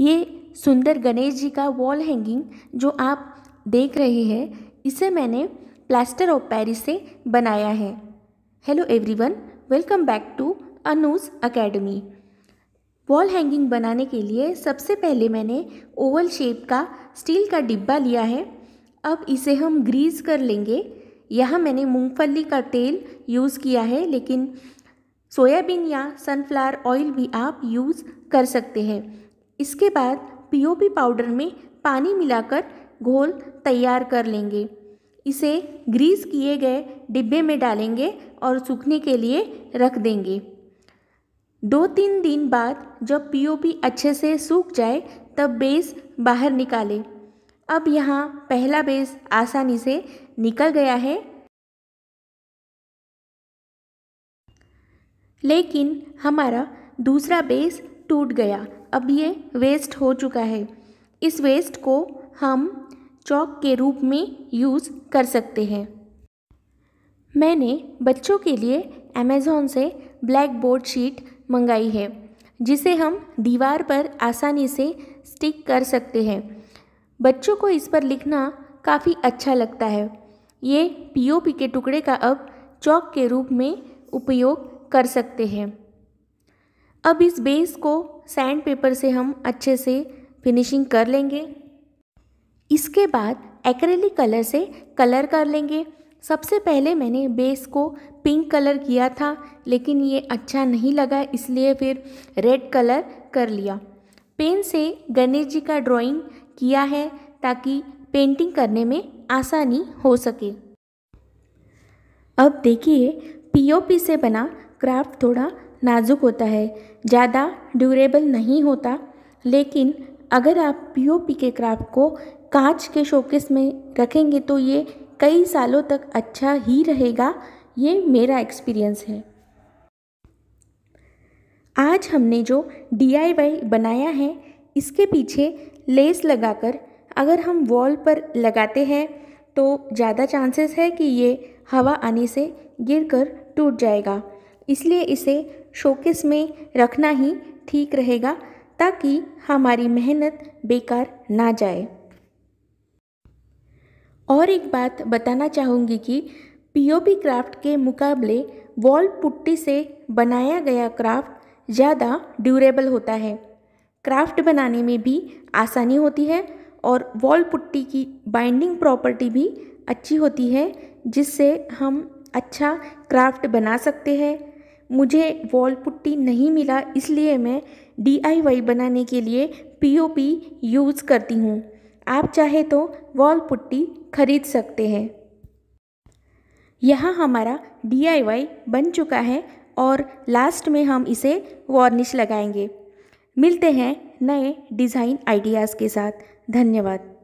ये सुंदर गणेश जी का वॉल हैंगिंग जो आप देख रहे हैं इसे मैंने प्लास्टर ऑफ पेरिस से बनाया है hello everyone welcome back to Anuj academy wall hanging बनाने के लिए सबसे पहले मैंने ओवल शेप का स्टील का डिब्बा लिया है अब इसे हम ग्रीस कर लेंगे यहाँ मैंने मूंगफली का तेल यूज़ किया है लेकिन सोयाबीन या सनफ्लावर ऑयल भी आप यूज़ कर सकते हैं इसके बाद पीओपी पाउडर में पानी मिलाकर घोल तैयार कर लेंगे इसे ग्रीस किए गए डिब्बे में डालेंगे और सूखने के लिए रख देंगे दो तीन दिन बाद जब पीओपी अच्छे से सूख जाए तब बेस बाहर निकालें अब यहाँ पहला बेस आसानी से निकल गया है लेकिन हमारा दूसरा बेस टूट गया अब ये वेस्ट हो चुका है इस वेस्ट को हम चौक के रूप में यूज़ कर सकते हैं मैंने बच्चों के लिए अमेज़ोन से ब्लैक बोर्ड शीट मंगाई है जिसे हम दीवार पर आसानी से स्टिक कर सकते हैं बच्चों को इस पर लिखना काफ़ी अच्छा लगता है ये पीओपी के टुकड़े का अब चौक के रूप में उपयोग कर सकते हैं अब इस बेस को सैंड पेपर से हम अच्छे से फिनिशिंग कर लेंगे इसके बाद एक्रेलिक कलर से कलर कर लेंगे सबसे पहले मैंने बेस को पिंक कलर किया था लेकिन ये अच्छा नहीं लगा इसलिए फिर रेड कलर कर लिया पेन से गणेश जी का ड्राइंग किया है ताकि पेंटिंग करने में आसानी हो सके अब देखिए पीओपी से बना क्राफ्ट थोड़ा नाजुक होता है ज़्यादा ड्यूरेबल नहीं होता लेकिन अगर आप पी ओ पी के क्राफ्ट को कांच के शोकेस में रखेंगे तो ये कई सालों तक अच्छा ही रहेगा ये मेरा एक्सपीरियंस है आज हमने जो डी बनाया है इसके पीछे लेस लगाकर अगर हम वॉल पर लगाते हैं तो ज़्यादा चांसेस है कि ये हवा आने से गिरकर टूट जाएगा इसलिए इसे शोकेस में रखना ही ठीक रहेगा ताकि हमारी मेहनत बेकार ना जाए और एक बात बताना चाहूँगी कि पीओपी क्राफ्ट के मुकाबले वॉल पुट्टी से बनाया गया क्राफ्ट ज़्यादा ड्यूरेबल होता है क्राफ्ट बनाने में भी आसानी होती है और वॉल पुट्टी की बाइंडिंग प्रॉपर्टी भी अच्छी होती है जिससे हम अच्छा क्राफ्ट बना सकते हैं मुझे वॉल पुट्टी नहीं मिला इसलिए मैं डी बनाने के लिए पी यूज़ करती हूँ आप चाहे तो वॉल पुट्टी खरीद सकते हैं यहाँ हमारा डी बन चुका है और लास्ट में हम इसे वार्निश लगाएंगे मिलते हैं नए डिज़ाइन आइडियाज़ के साथ धन्यवाद